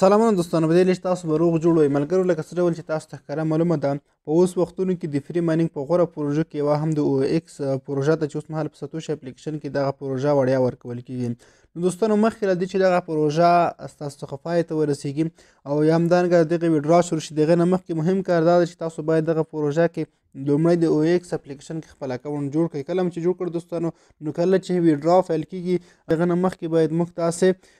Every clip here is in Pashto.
سلامونه دوستانو په دې لیست تاسو به روغ جوړ وئ ملګرو لکه څه ډول چې تاسو ته ښکاره معلومه ده په اوس وختونو کې د فری مایننګ په غوره پروژه کې یوه هم د او ایکس پروژه ته چې اوس مهال په ستوش اپلیکیشن کې دغه پروژه وړیا ورکول کیږي نو دوستانو مخکې له دې چې دغه پروژه ستاسو څخه پای ته ورسیږي او یا همدانګه دغه ویډرا شروع شي دغه نه مخکې مهم کار دا ده چې تاسو باید دغه پروژه کې لومړی د او ایکس اپلیکیشن کې خپل اکاونټ جوړ کړئ کله چې جوړ کړ دوستانو نو کله چې ویډرا فایل کیږي هغه نه مخکې باید موږ تاسې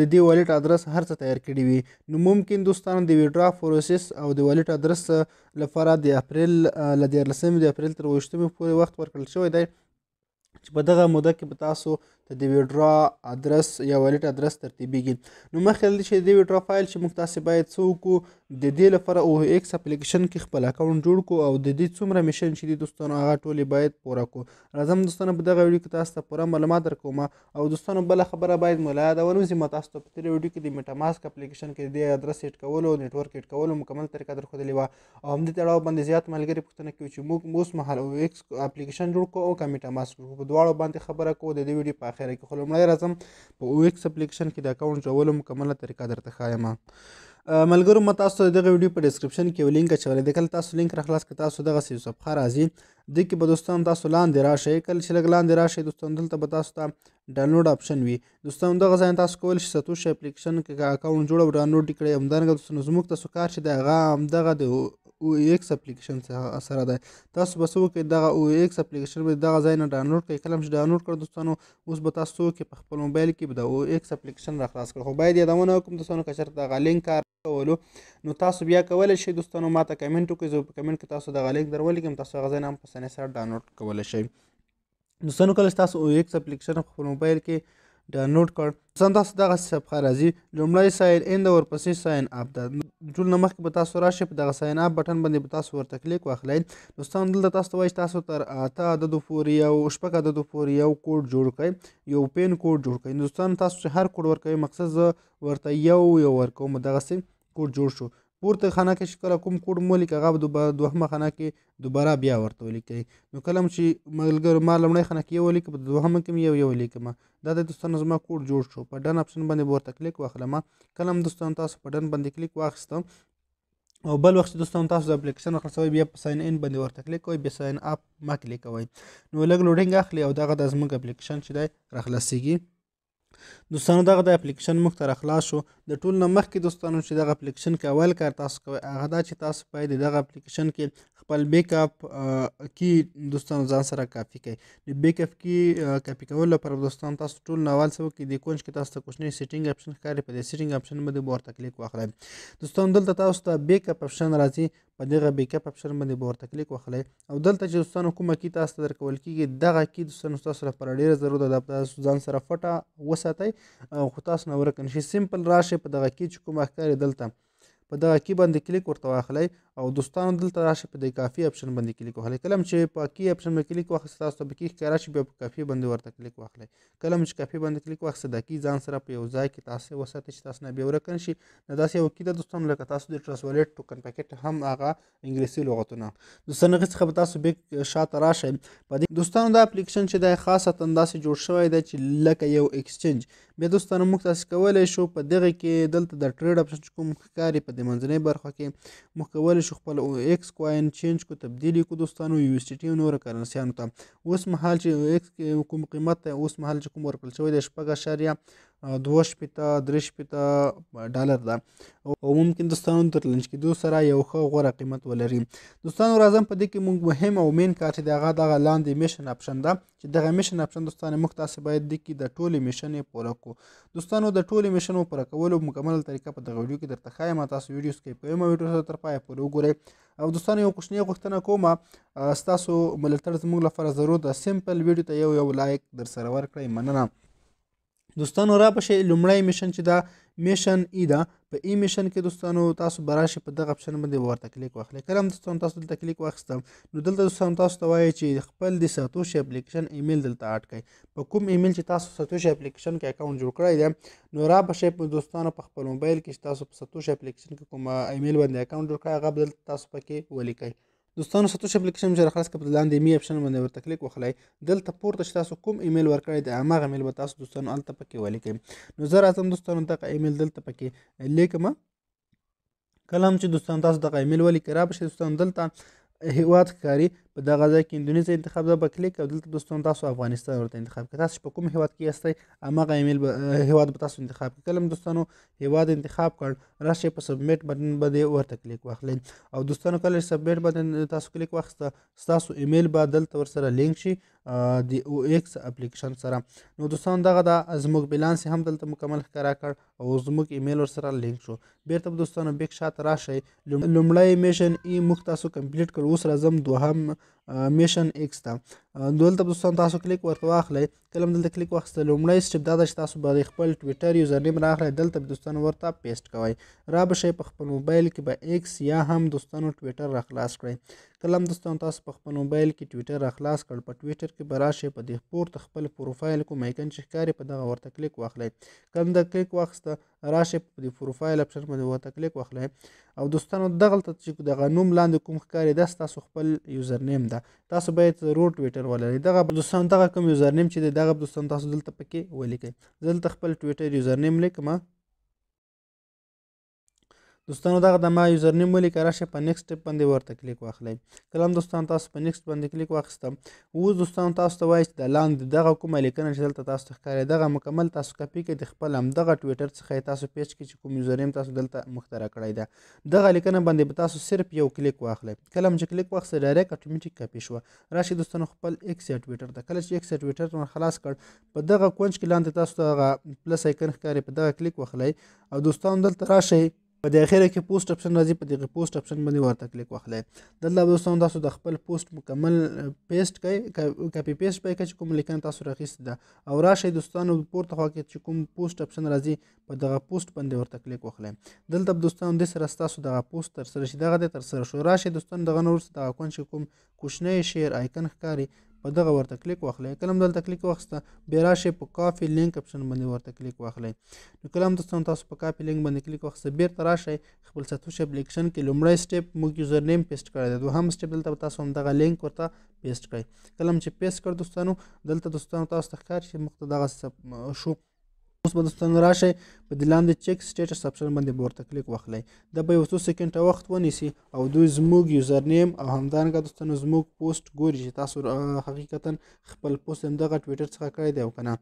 د دې والټ ادرس هر څه تیار کړی وي نو ممکن دوستانو د ویډرا پروسس او د والټ ادرس لپاره د اپریل له 13 د اپریل تر 28 پورې وخت ورکړل شوی دی چې په دغه موده کې به تاسو د دې ویډرا ادرس یا والټ ادرس ترتیبیږي نو مخکې د چې د ویډرا فایل چې موږ تاسو باید څوک د دې لپاره او ایکس اپلیکیشن کې خپل اکاونټ جوړ کو او د دې څومره میشن چې دي دوستانو هغه ټول باید پوره کو راځم دوستانو په دغه ویډیو کې تاسو ته پوره معلومات درکوم او دوستانو بل خبره باید مولا دا ولوم چې تاسو ته په دې ویډیو کې د میټا ماسک اپلیکیشن کې د ادرس سیټ کولو او نیټورک سیټ کولو مکمل طریقه درخدلې و او هم دې تړاو باندې زیات ملګری پوښتنه کوي چې موږ موس مهال او ایکس اپلیکیشن جوړ کو او کمیټا ماسک په دواړو باندې خبره کو د دې ویډیو په اخره کې خو لومړی راځم په او ایکس اپلیکیشن کې د اکاونټ جوړولو مکمله طریقه درته ښایم ملګرو مته تاسو دغه ویډیو په ډیسکرپشن کې یو لینک اچولې دی کله تاسو لینک را خلاص کړئ تاسو دغه سی صفحه راځي د کې به دوستان تاسو لاندې راشئ کله چې لګ لاندې راشئ دوستان دلته به تاسو ته ډاونلوډ اپشن وي دوستان دغه ځای تاسو کول شي ستوش اپلیکیشن کې اکاؤنٹ جوړ او ډاونلوډ کړئ همدارنګه دوستان زموږ تاسو کار شي دغه همدغه د او ایکس اپلیکیشن سره ده تاسو به سو کې دغه او ایکس اپلیکیشن به دغه ځای نه ډاونلوډ کړئ کله چې ډاونلوډ کړئ دوستانو اوس به تاسو کې په خپل موبایل کې به د او ایکس اپلیکیشن را خلاص کړئ خو باید یادونه وکم دوستانو که چېرته دغه لینک کار کولو نو تاسو بیا کولای شئ دوستانو ما ته کمنټ وکړئ زه په کمنټ کې تاسو دغه لینک در ولیکم تاسو هغه ځای نه هم په سنسر ډاونلوډ کولی شئ دوستانو کله چې تاسو او ایکس اپلیکیشن په خپل موبایل کې ډاونلوډ کړ سنداس دغه صفحه راځي لومړی ساين ان د ورپسې ساين اپ ده ټول نه مخکې به تاسو راشئ په دغه ساين اپ بټن باندې به تاسو ورته کلیک واخلئ دوستان دلته تاسو وایي تاسو تر اته عددو پورې یو شپږ عددو پورې یو کوډ جوړ کړئ یو پین کوډ جوړ کړئ دوستان تاسو چې هر کوډ ورکوئ مقصد زه ورته یو یو ورکوم دغسې کوډ جوړ شو پورته خانه کې چې کله کوم کوډ مو ولیکئ هغه به دوهمه خانه کې دوباره بیا ورته ولیکئ نو کله چې ملګرو ما لومړۍ خانه کې یو ولیکم په دوهمه کې یو یو ولیکم دا د دوستانو زما کوډ جوړ شو په ډن اپشن باندې ورته کلیک واخلم کله هم دوستانو تاسو په ډن باندې کلیک واخیستم او بل وخت دوستان تاسو د اپلیکیشن خلاصوي بیا په ساين ان باندې ورته کلیک کوئ بیا ساين اپ ما کلیک کوئ نو لګ لوډینګ اخلي او دغه د زموږ اپلیکیشن چې دی راخلاصيږي دوستانو دغه د اپلیکیشن موږ ته خلاص شو د ټول نه مخکې دوستانو چې دغه اپلیکیشن کې اول کار تاسو کوي هغه دا چې تاسو باید دغه اپلیکیشن کې خپل بیک اپ کی دوستانو ځان سره کاپی کړئ د بیک اپ کی کاپی کول لپاره دوستانو تاسو ټول نه اول سبق کې د کونج کې تاسو ته کوشنې سیټینګ اپشن ښکاري په دې سیټینګ اپشن باندې ورته کلیک واخلئ دوستانو دلته تاسو ته بیک اپ اپشن راځي په دغه بیک اپ اپشن باندې به ورته کلیک وخلی او دلته چې دوستانو کومه کی تاسو درکول کیږي دغه کی دوستانو تاسو لپاره ډیره ضرور ده تاسو ځان سره فټه وسه وساتئ او خو تاسو نه ورک نشي سمپل راشئ په دغه کې چې کومه ښکاري دلته په دغه کې باندې کلیک ورته واخلئ او دوستانو دلته راشئ په د کافي اپشن باندې کلیک وهلئ کلم چې په کی اپشن باندې کلیک واخلئ تاسو به کې ښکاره شي بیا په کافي باندې ورته کلیک واخلئ کلم چې کافي باندې کلیک واخلئ د کی ځان سره په یو ځای کې تاسو وساتئ چې تاسو نه بیا ورکن شي نه داسې یو کې د دوستانو لکه تاسو د ټرس والټ ټوکن پاکټ هم هغه انګلیسي لغتونه دوستانو څخه به تاسو بیک شاته راشئ په دې دوستانو دا اپلیکیشن چې د خاصه تنداسه جوړ شوی دی چې لکه یو ایکسچینج بیا دوستانو موږ تاسو کولای شو په دغه کې دلته د ټریډ اپشن کوم ښکاری په د منځنۍ برخه کې موږ کولی شو خپل ایکس کوین چینج کو تبدیل کو دوستانو یو اس ټي او نور کرنسیانو ته اوس مهال چې ایکس کوم قیمت ته اوس مهال چې کوم ورکړل شوی د شپږ اشاریه دوه شپېته درې شپېته ډالر ده او ممکن دوستانو تر لنج کېدو سره یو ښه غوره قیمت ولري دوستانو راځم په دې کې موږ مهم او مین کار چې د هغه دغه لاندې میشن اپشن ده چې دغه میشن اپشن دوستانو موږ تاسې باید د کې د ټولې میشن پوره کړو دوستانو د ټولې میشن پوره کولو مکمل طریقه په دغه ویډیو کې درته ښایم تاسو ویډیو سکیپ کوئ ما ویډیو سره تر پایه پورې وګورئ او دوستانو یو کوچنی غوښتنه کومه ستاسو ملاتړ زموږ لپاره ضرور ده سیمپل ویډیو ته یو یو لایک در سره ورکړئ مننه دوستانو را پښې لومړی میشن چې دا میشن ای دا په ای میشن کې دوستانو تاسو براشي په دغه اپشن باندې ورته کلیک واخلئ کلم دوستانو تاسو دلته کلیک واخستم نو دلته دوستانو تاسو ته وایي چې خپل د ساتوشي اپلیکیشن ایمیل دلته اډ کړئ په کوم ایمیل چې تاسو ساتوشي اپلیکیشن کې اکاؤنٹ جوړ کړی دی نو را پښې دوستانو په خپل موبایل کې تاسو په ساتوشي اپلیکیشن کې کوم ایمیل باندې اکاؤنٹ جوړ کړی هغه دلته تاسو پکې ولیکئ دوستانو ستوش اپلیکیشن چې خلاص کړ لاندې می اپشن باندې ورته کلیک وخلای دلته پورته چې تاسو کوم ایمیل ورکړی د هغه ایمیل به تاسو دوستانو الته پکې ولیکئ نو زه راځم دوستانو دغه ایمیل دلته پکې لیکم کله هم چې دوستانو تاسو دغه ایمیل ولیکئ را به شي دوستانو دلته هیواد ښکاري په دغه ځای کې اندونیزیا انتخاب دا به کلیک او دلته دوستانو تاسو افغانستان ورته انتخاب کړئ تاسو په کوم هیواد کې یاستئ هماغه ایمیل به هیواد به تاسو انتخاب کړئ کله دوستانو هیواد انتخاب کړ راشئ په سبمیټ بټن باندې ورته کلیک واخلئ او دوستانو کله سبمیټ بټن تاسو کلیک واخسته ستاسو ایمیل به دلته ورسره لینک شي د او ایکس اپلیکیشن سره نو دوستان دغه دا زموږ بیلانس هم دلته مکمل ښکارا کړ او زموږ ایمیل ور سره لینک شو بیرته دوستانو بیک شاته راشئ لومړی میشن ای موږ تاسو کمپلیټ کړ اوس راځم دوهم میشن ایکس ته دلته دوستان تاسو کلیک ورته واخلئ کله دلته کلیک واخیسته لومړی سټپ دا ده چې تاسو به خپل ټویټر یوزر نیم راخلئ دلته دوستان ورته پیسټ کوئ را به شئ په خپل موبایل کې به ایکس یا هم دوستانو ټویټر را خلاص کړئ کله هم دوستان تاسو په خپل موبایل کې ټویټر را خلاص کړ په ټویټر کې به راشئ په دې پورته خپل پروفایل کوم ایکن چې ښکاري په دغه ورته کلیک واخلئ کله دا کلیک واخیسته راشي په دې پروفایل اپشن باندې ورته کلیک واخلئ او دوستانو دغلته چې دغه نوم لاندې کوم ښکاري دا ستاسو خپل یوزر نیم ده تاسو باید ضرور ټویټر ولرئ دغه دوستانو دغه کوم یوزر نیم چې دی دغه دوستانو تاسو دلته پکې ولیکئ زه دلته خپل ټویټر یوزر نیم لیکم دوستانو دغه د ما یوزر نیم ولیکه راشئ په نیکسټ ټیپ باندې ورته کلیک واخلئ کله هم دوستان تاسو په نیکسټ باندې کلیک واخیستم اوس دوستانو تاسو ته وایي چې د لاندې دغه کومه لیکنه چې دلته تاسو ته ښکاري دغه مکمل تاسو کاپي کړئ د خپل همدغه ټویټر څخه تاسو پیج کې چې کوم یوزر نیم تاسو دلته مخترع کړی ده دغه لیکنه باندې به تاسو صرف یو کلیک واخلئ کله هم چې کلیک واخیستئ ډایرکټ اتوماتیک کاپي شوه راشئ دوستانو خپل ایکس یا ټویټر ته کله چې ایکس یا ټویټر خلاص کړ په دغه کونج کې لاندې تاسو ته هغه پلس ایکن ښکاري په دغه کلیک واخلئ او دوستانو دلته راشئ په د اخیره کې پوسټ اپشن راځي په دغه پوسټ اپشن باندې ورته کلیک واخلئ دلته دوستانو تاسو د خپل پوسټ مکمل پیسټ کوي کاپی پیسټ پای کې کوم لیکنه تاسو راخیست ده او راشي دوستانو پورته خوا کې چې کوم پوسټ اپشن راځي په دغه پوسټ باندې ورته کلیک واخلئ دلته دوستانو د سره تاسو دغه پوسټ تر سره شي دغه تر سره شو راشي دوستانو دغه نور دغه کون چې کوم کوشنۍ شیر آیکن ښکاری په دغه ورته کلیک واخلئ کلم دلته کلیک واخسته بیا راشئ په کافي لینک اپشن باندې ورته کلیک واخلئ نو کلم دوستانو تاسو په کافي لینک باندې کلیک واخسته بیرته راشئ خپل ستوش اپلیکیشن کې لومړی سټیپ موږ یوزر نیم پیسټ کړی دی دوهم سټیپ دلته تاسو هم دغه لینک ورته پیسټ کړئ کلم چې پیسټ کړ دوستانو دلته دوستانو تاسو ته ښکار شي مخته دغه شو اوس به څنګه راشئ په دې لاندې چیک سټیټس اپشن باندې ورته کلیک واخلئ دا به یو څو سیکنډه وخت ونیسي او دوی زموږ یوزر نیم او همدارنګه دوستانو زموږ پوسټ ګوري چې تاسو حقیقتا خپل پوسټ همدغه ټویټر څخه کړی دی او کنه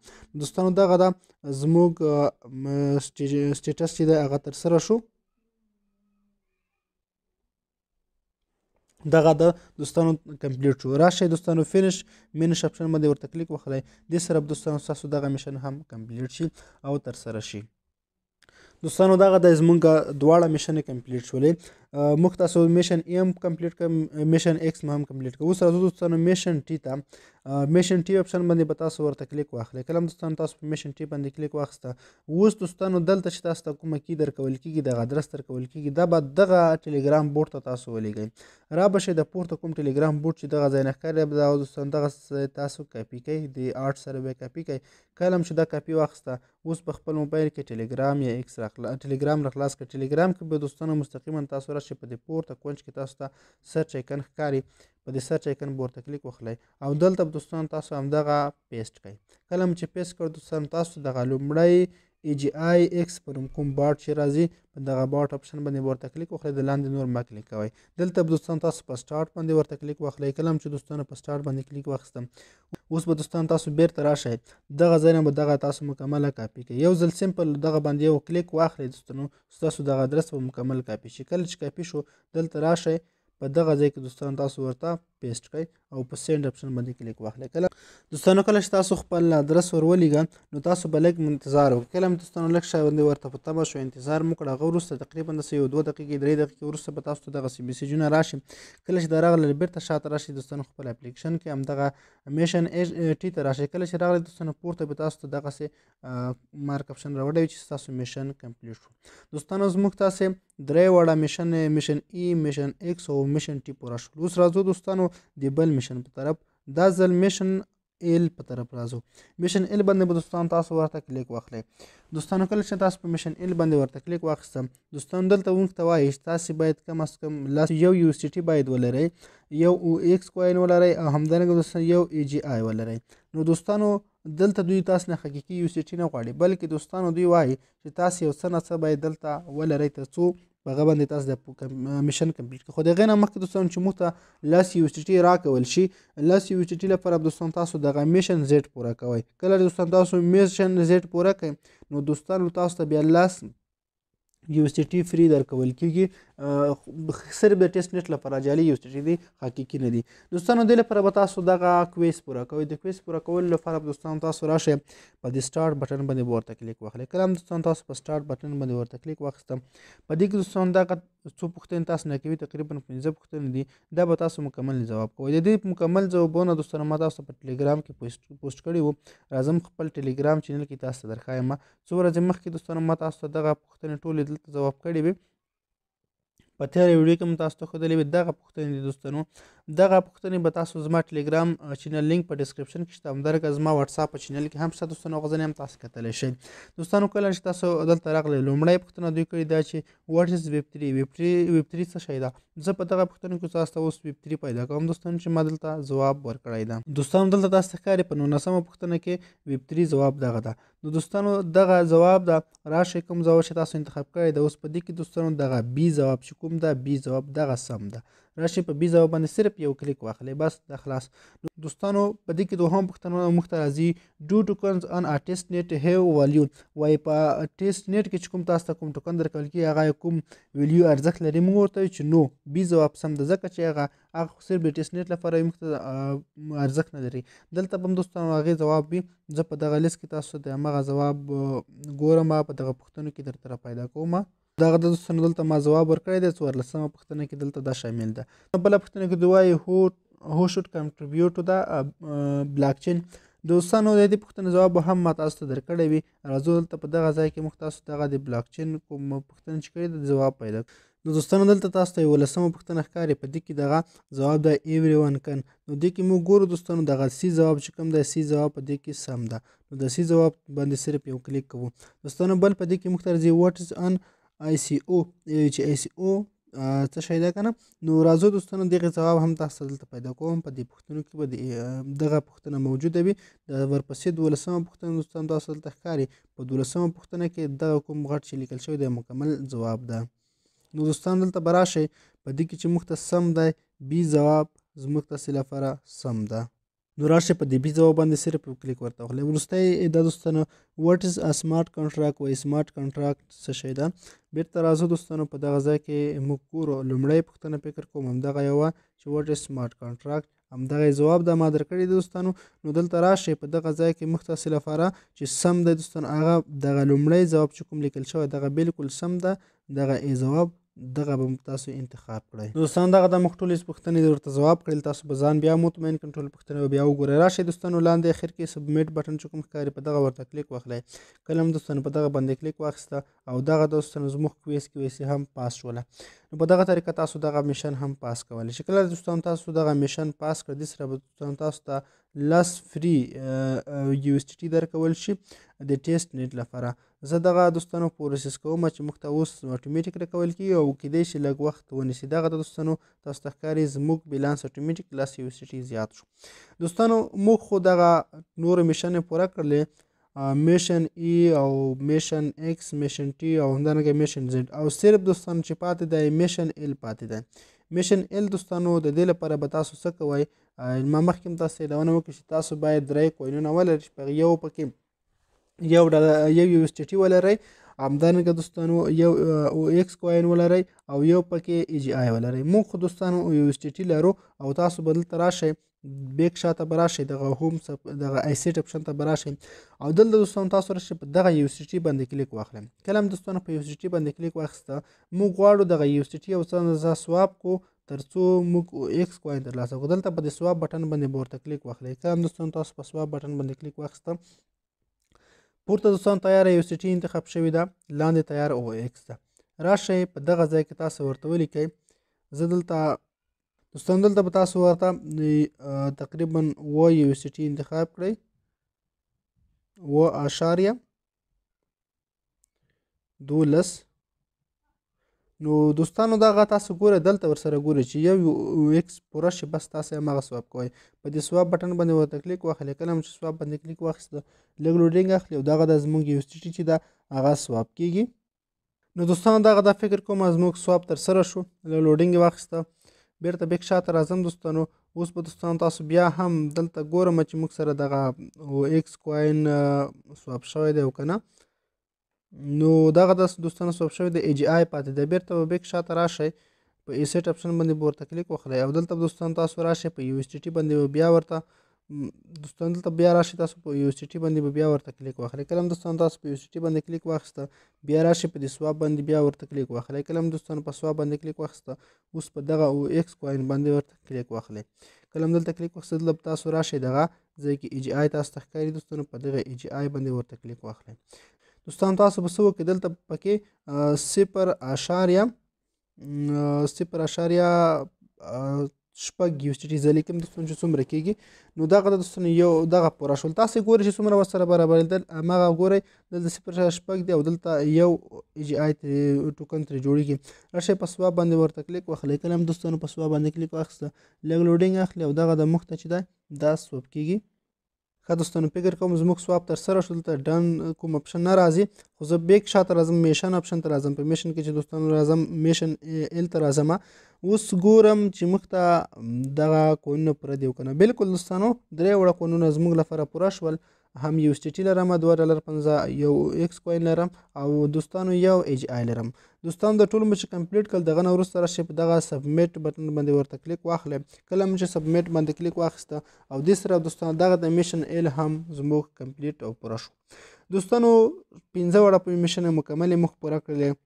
دوستانو دغه دا زموږ سټیټس چې دی هغه ترسره شو دغه د دوستانو کمپلیټ شو راشي دوستانو فینش مینش اپشن باندې ورته کلیک وکړئ د سره دوستانو تاسو دغه میشن هم کمپلیټ شي او تر سره شي دوستانو دغه د زمونږ دواړه میشن کمپلیټ شولې موږ تاسو میشن ایم کمپلیټ کړ میشن ایکس هم کمپلیټ کړ اوس راځو دوستانو میشن ټی ته میشن ټی اپشن باندې به تاسو ورته کلیک واخلئ کلم دوستانو تاسو په میشن ټی باندې کلیک واخسته اوس دوستانو دلته چې تاسو ته کومه کی درکول کیږي دغه ادرس درکول کیږي دا به دغه ټلیګرام بورډ ته تاسو ولېږئ را به شي د پورته کوم ټلیګرام بورډ چې دغه ځای نه ښکاري به دا دوستانو دغه تاسو کاپی کوي د 8 سره به کاپی کوي کلم چې دا کاپی واخسته اوس په خپل موبایل کې ټلیګرام یا ایکس راخلا ټلیګرام راخلاص کړ ټلیګرام کې به دوستانو مستقیما تاسو دغه شی په دې پورته کونج کې تاسو ته سرچ ایکن ښکاري په دې سرچ ایکن پورته کلیک وکړئ او دلته دوستان تاسو همدغه پیسټ کړئ کله چې پیسټ کړو دوستان تاسو دغه لومړی ای جی آی ایکس پر کوم باټ چې راځي په دغه باټ اپشن باندې ورته کلیک وکړئ د لاندې نور ما کلیک کوئ دلته دوستان تاسو په سٹارټ باندې ورته کلیک واخلئ کلم چې دوستانو په سٹارټ باندې کلیک واخستم اوس به دوستان تاسو بیرته راشئ دغه ځای نه به دغه تاسو مکمله کاپی کړئ یو ځل سمپل دغه باندې یو کلیک واخلئ دوستانو ستاسو دغه ادرس به مکمل کاپی شي کله چې کاپی شو دلته راشئ په دغه ځای کې دوستان تاسو ورته پیسټ کړئ او په سند اپشن باندې کلیک واخلئ کله دوستانو کله چې تاسو خپل ادرس ورولېږه نو تاسو به لږ انتظار وکړئ کله م دوستانو لږ شی باندې ورته په تمه شو انتظار مو کړه هغه وروسته تقریبا د یو دوه دقیقې درې دقیقې وروسته به تاسو ته دغسې میسیجونه راشي کله چې دا راغله بیرته شاته راشي دوستانو خپل اپلیکیشن کې همدغه میشن ایج ټي ته راشي کله چې راغله دوستانو پورته به تاسو ته دغسې مارک اپشن راوړی چې تاسو میشن کمپلیټ شو دوستانو زموږ تاسې درې وړه میشن میشن ای میشن ایکس او میشن ټی پوره شو اوس راځو دوستانو د بل میشن په طرف دا ځل میشن ال په طرف راځو میشن ال باندې به دوستان تاسو ورته کلیک واخلئ دوستانو کله چې تاسو په میشن ال باندې ورته کلیک واخیستم دوستان دلته موږ ته وایي چې تاسو باید کم از کم لاس یو یو سی ټي باید ولرئ یو او ایکس کوین ولرئ او همدارنګه دوستان یو ای جی آی ولرئ نو دوستانو دلته دوی تاسو نه حقيقي یو سی ټي نه غواړي بلکې دوستانو دوی وایي چې تاسو یو څه نه څه باید دلته ولرئ ترڅو په هغه باندې تاسو د میشن کمپلیټ کړئ خو د غینه مخکې دوستان چې موږ ته لاس یو سټی راکول شي لاس یو سټی لپاره دوستان تاسو دغه میشن زیټ پوره کوئ کله دوستان تاسو میشن زیټ پوره کړئ نو دوستان تاسو ته بیا لاس یو سی ټي فری درکول کیږي صرف د ټیسټ نت لپاره جالي یو سی ټي دی حقیقي نه دی دوستانو د لپاره به تاسو دغه کویس پوره کوئ د کویس پوره کول لپاره دوستانو تاسو راشه په دې سٹارټ بٹن باندې ورته کلیک واخلئ کله دوستانو تاسو په سٹارټ بٹن باندې ورته کلیک واخستم په دې کې دوستانو دغه څو پوښتنې تاسو نه کوي تقریبا 15 پوښتنې دي دا به تاسو مکمل جواب کوئ د دې مکمل جوابونه دوستانه ما تاسو په ټلګرام کې پوسټ پوسټ کړی وو راځم خپل ټلګرام چینل کې تاسو درخوایم څو ورځې مخکې دوستانه ما تاسو دغه پوښتنې ټولې دلته جواب کړې وي په تیر ویډیو کې مې تاسو ته ښودلې وې دغه پوښتنې دي دوستانو دغه پوښتنې به تاسو زما ټلیګرام چینل لینک په ډسکرپشن کې شته همدارنګه زما واتساپ په چینل کې هم شته دوستانو غوښتنې هم تاسو کتلی شئ دوستانو کله چې تاسو دلته راغلئ لومړۍ پوښتنه دوی کړې ده چې واټ از ویب تري ویب تري ویب تري څه شی ده زه په دغه پوښتنو کې تاسو ته اوس ویب تري پیدا کوم دوستانو چې ما دلته ځواب ورکړی ده دوستانو دلته تاسو ښکاري په نولسمه پوښتنه کې ویب تري ځواب دغه ده نو دوستانو دغه جواب دا راشه کوم جواب چې تاسو انتخاب کړی دا اوس په دې کې دوستانو دغه بی جواب چې کوم دا بی جواب دغه سم ده راشي په بیزا باندې صرف یو کلیک واخلئ بس دا خلاص دوستانو په دې کې دوهم پوښتنه موږ ته راځي ډو ټوکنز ان ارټیست نیټ هیو والیو وای په ارټیست نیټ کې چې کوم تاسو ته کوم ټوکن درکول کی هغه کوم ویلیو ارزښت لري موږ ورته چې نو بیزا اپسم د زکه چې هغه هغه صرف د ټیسټ نت لپاره موږ ته ارزښت نه لري دلته هم دوستانو هغه جواب وي زه په دغه لیست کې تاسو ته هغه جواب ګورم په دغه پوښتنو کې درته پیدا کوم دغه د دوستانو دلته ما ځواب ورکړی دی څوارلسمه پوښتنه کې دلته دا شامل ده بله پوښتنه کې دوی وایي هو هو شوډ کنټریبیوټ ټو دا بلاک چین دوستانو د دې پوښتنې ځواب هم ما تاسو ته درکړی وي راځو دلته په دغه ځای کې موږ تاسو دغه د بلاک چین کوم پوښتنه چې کړې د ځواب پیدا نو دوستانو دلته تاسو ته ولسمه پوښتنه ښکاري په دې کې دغه جواب د ایوریون کن نو دې کې موږ ګورو دوستانو دغه سی جواب چې کوم د سی جواب په دې کې سم ده نو د سی جواب باندې صرف یو کلیک کوو دوستانو بل په دې کې مختار زی واټ از ان آی سي او چې آی سي او څه شی ده کنه نو راځو دوستانو دغه جواب هم تاسو دلته پیدا کوم په دې پوښتنو کې به دغه پوښتنه موجوده وي د ورپسې دولسمه پوښتنه دوستانو تاسو دلته ښکاري په دولسمه پوښتنه کې دغه کوم غټ چې لیکل شوی دی مکمل جواب ده نو دوستانو دلته به راشئ په دې کې چې موږ ته سم دی بي ځواب زموږ تاسې لپاره سم ده نو راشئ په دې بي ځواب باندې صرف کلیک ورته واخلئ وروستی دا دوستانو واټ از ا سمارټ کنټراکټ وایي سمارټ کنټراکټ څه شی ده بیرته راځو دوستانو په دغه ځای کې موږ ګورو لومړی پوښتنه فکر کوم همدغه یوه چې واټ از سمارټ کنټراکټ همدغه جواب د ما درکړی دوستانو نو دلته راشئ په دغه ځای کې مختصر لپاره چې سم د دوستانو هغه دغه لومړی جواب چې کوم لیکل شوی دغه بالکل سم ده دغه ای جواب دغه به تاسو انتخاب کړئ دوستان دغه د مخ ټولې پوښتنې ورته ځواب کړل تاسو به ځان بیا مطمئن کنټرول پوښتنه بیا وګورئ راشي دوستانو لاندې اخر کې سبمیټ بٹن چې کوم ښکاري په دغه ورته کلیک واخلئ کلم دوستانو په دغه باندې کلیک واخسته او دغه دوستانو زموږ کویس کویس هم پاس شوله نو په دغه طریقه تاسو دغه میشن هم پاس کولی شئ کله دوستانو تاسو دغه میشن پاس کړ دې سره به دوستانو تاسو ته لس فری یو اس ټی درکول شي د ټیسټ نیټ لپاره زه دغه دوستانو پروسس کوم چې موږ ته اوس اتوماتیک راکول کیږي او کیدای شي لږ وخت ونیسي دغه د دوستانو تاسو ته ښکاري زموږ بیلانس اتوماتیک لاس یو سټي زیات شو دوستانو موږ خو دغه نور میشن پوره کړلې میشن ای e او میشن ایکس میشن ټي او همدارنګه میشن زد او صرف دوستانو چې پاتې دی میشن ال پاتې دی میشن ال دوستانو د دې لپاره به تاسو څه کوئ ما مخکې هم تاسو یادونه وکړه چې تاسو باید درې کوینونه ولرئ چې په یو پکې یو یو یو اس ټی ټی ولرئ همدارنګه دوستانو یو او ایکس کوین ولرئ او یو پکې ای جی آی ولرئ موږ خو دوستانو یو اس ټی ټی لرو او تاسو بدل تراشئ بیک شاته براشئ دغه هوم دغه ای سیټ اپشن ته براشئ او دلته دوستانو تاسو راشئ په دغه یو اس ټی باندې کلیک واخلئ کلم دوستانو په یو اس ټی باندې کلیک واخسته موږ غواړو دغه یو اس ټی او څنګه سواب کو ترڅو موږ ایکس کوین ترلاسه کړو دلته په دې سواب بټن باندې بور تکلیک واخلئ کلم دوستانو تاسو په سواب بټن باندې کلیک واخسته پورته دوستان تیاره یو سیټي انتخاب شوې ده لاندې تیاره او ایکس ده راشئ په دغه ځای کې تاسو ورته ولیکئ زه دلته دوستان دلته به تاسو ورته تقریبا و یو سیټي انتخاب کړئ و اشاریه دولس نو دوستانو دغه تاسو ګوره دلته ورسره ګوره چې یو یو ایکس پوره شي بس تاسو یې مغه سواب کوئ په دې سواب بټن باندې ورته کلیک واخلئ کله چې سواب باندې کلیک واخیست لږ لوډینګ اخلي او دغه د زموږ یو سټیټي چې دا هغه سواب کیږي نو دوستانو دغه دا فکر کوم زموږ سواب تر سره شو لږ لوډینګ واخیسته بیرته بیک شاته راځم دوستانو اوس به دوستانو تاسو بیا هم دلته ګورم چې موږ سره دغه او ایکس کوین سواب شوی دی او که نه نو دغه داسې دوستانه سوب شوی د ای جی آی پاتې ده بیرته به بیک شاته راشئ په ایسټ اپشن باندې به ورته کلیک وکړئ او دلته دوستان تاسو راشئ په یو ایس ټي ټي باندې به بیا ورته دوستان دلته بیا راشي تاسو په یو سټي باندې به بیا ورته کلیک واخلئ کلم دوستان تاسو په یو سټي باندې کلیک واخسته بیا راشي په دې سواب باندې بیا ورته کلیک واخلئ کلم دوستان په سواب باندې کلیک واخسته اوس په دغه او ایکس کوین باندې ورته کلیک واخلئ کلم دلته کلیک واخسته دلته تاسو راشي دغه ځای کې ای جی آی تاسو ته ښکاري دوستانو په دغه ای جی آی باندې ورته کلیک واخلئ دوستان تاسو به څه وکړئ دلته پکې صفر اشاریه صفر اشاریه شپږ یو چې زه لیکم دوستان چې څومره کېږي نو دغه دوستان یو دغه پوره شول تاسو ګورئ چې څومره ورسره برابر دل هماغه ګورئ دلته صفر شپږ دی او دلته یو جی آی ټوکن ترې جوړېږي راشئ په سوا باندې ورته کلیک واخلئ کله هم دوستانو په سوا باندې کلیک واخیسته لږ لوډینګ اخلي او دغه د مخ ته چې دی دا سوپ کېږي ښه دوستانو فکر کوم زموږ سواب تر سره شو دلته ډن کوم اپشن نه راځي خو زه بیک شاته راځم میشن اپشن ته راځم په میشن کې چې دوستانو راځم میشن ال ته راځم اوس ګورم چې موږ ته دغه کوینونه پوره دي که نه بالکل دوستانو درې وړه کوینونه زموږ لپاره پوره شول هم یو سټیټي لرم دوه ډالر 50 یو ایکس کوین لرم او دوستانو یو ایج آی لرم دوستان د ټول مچ کمپلیټ کړ دغه نو وروسته راشي په دغه سبمټ بٹن باندې ورته کلیک واخلې کله چې سبمټ باندې کلیک واخسته او د سره دوستان دغه د میشن ال هم زموږ کمپلیټ او پوره شو دوستانو 15 وړه په میشن مکمل مخ پوره کړل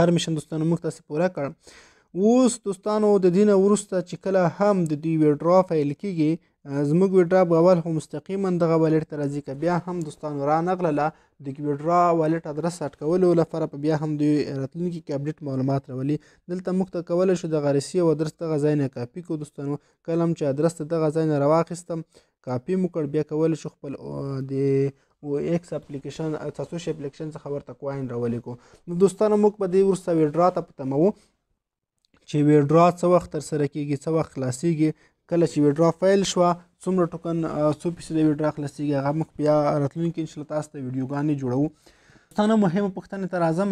هر میشن دوستانو مخ تاسو پوره کړ اوس دوستانو د دینه ورسته چې کله هم د دی ویډرا فایل کیږي زموږ ویډرا به اول خو مستقیما دغه والټ ته راځي که بیا هم دوستانو رانغلله د ویډرا والټ ادرس اټکولو لپاره په بیا هم دوی راتلونکي کې اپډیټ معلومات راولي دلته موږ ته کولی شو دغه رسي او ادرس دغه ځای نه کاپي کړو دوستانو کله چې ادرس ته دغه ځای نه راواخیستم کاپي مو کړ بیا کولی شو خپل د او ایکس اپلیکیشن تاسو شی اپلیکیشن څخه ورته کوین راولیکو نو دوستانو موږ په دې ورسته ویډرا ته پتمو چې ویډرا څه وخت تر سره کیږي څه وخت خلاصيږي کله چې ویډرا فایل شوه څومره ټوکن څو فیصد ویډرا خلاصېږي هغه موږ بیا راتلونکي انشاءالله تاسو ته ویډیوګانې جوړوو پوښتنه مهمه پوښتنې ته راځم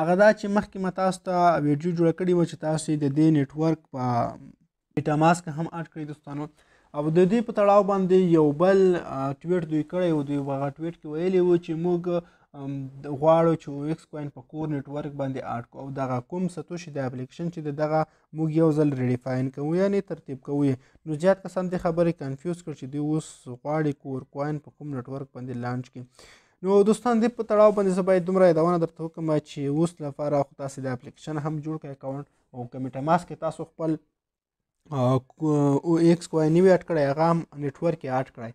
هغه دا چې مخکې ما تاسو ته ویډیو جوړه کړې وه چې تاسو د دې نیټورک په ډیټا ماسک هم اډ کړئ دوستانو او د دې په تړاو باندې یو بل ټویټ دوی کړی و دوی هغه ټویټ کې ویلی و چې موږ غواړو چې او ایکس کوین په کور نتورک باندې اډ کو او دغه کوم ستوشي د اپلیکیشن چې دغه موږ یو ځل ریډیفاین کوو یعنی ترتیب کوو نو زیات کسان د خبرې کنفیوز کړ چې دوی اوس غواړي کور کوین په کوم نتورک باندې لانچ کړي نو دوستان دې په تړاو باندې زه باید دومره یادونه درته وکړم چې اوس لپاره خو تاسو د اپلیکیشن هم جوړ کړئ اکاونټ او کمیټه ماسک تاسو خپل एक any way अटकड़ा यखा नेटवर्क अटकड़ा है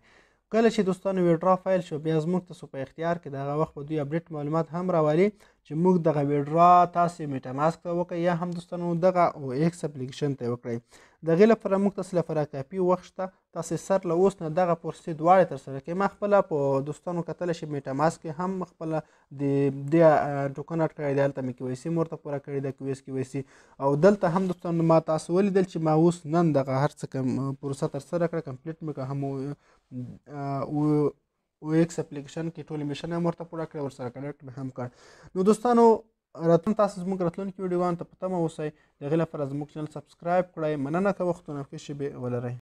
کله چې دوستانو ویډرا فایل شو بیا زموږ تاسو په اختیار کې دغه وخت به دوی اپډیټ معلومات هم راوالي چې موږ دغه ویډرا تاسو میټاماسک ته وکړئ یا هم دوستانو دغه او ایکس اپلیکیشن ته وکړئ دغه لپاره موږ تاسو لپاره کاپی وخت تاسو سر له اوس نه دغه پروسې دواړه تر سره کې ما خپل په دوستانو کتل شي میټاماسک هم خپل د د ټوکن اٹ کړی دلته مې کې ویسي مرته پوره کړی د کیوس کې ویسي او دلته هم دوستانو ما تاسو ولیدل چې ما اوس نن دغه هر څه کوم پروسه تر سره کړ کمپلیټ مې هم او ایکس اپلیکیشن کې ټول میشن هم ورته پوره کړ ورسره کنیکټ به هم کړ نو دوستانو راتلون تاسو زموږ راتلونکي ویډیوګانو ته په تمه اوسئ د هغې لپاره زموږ چینل سبسکرایب کړئ مننه که وخت نفکې شیبې ولرئ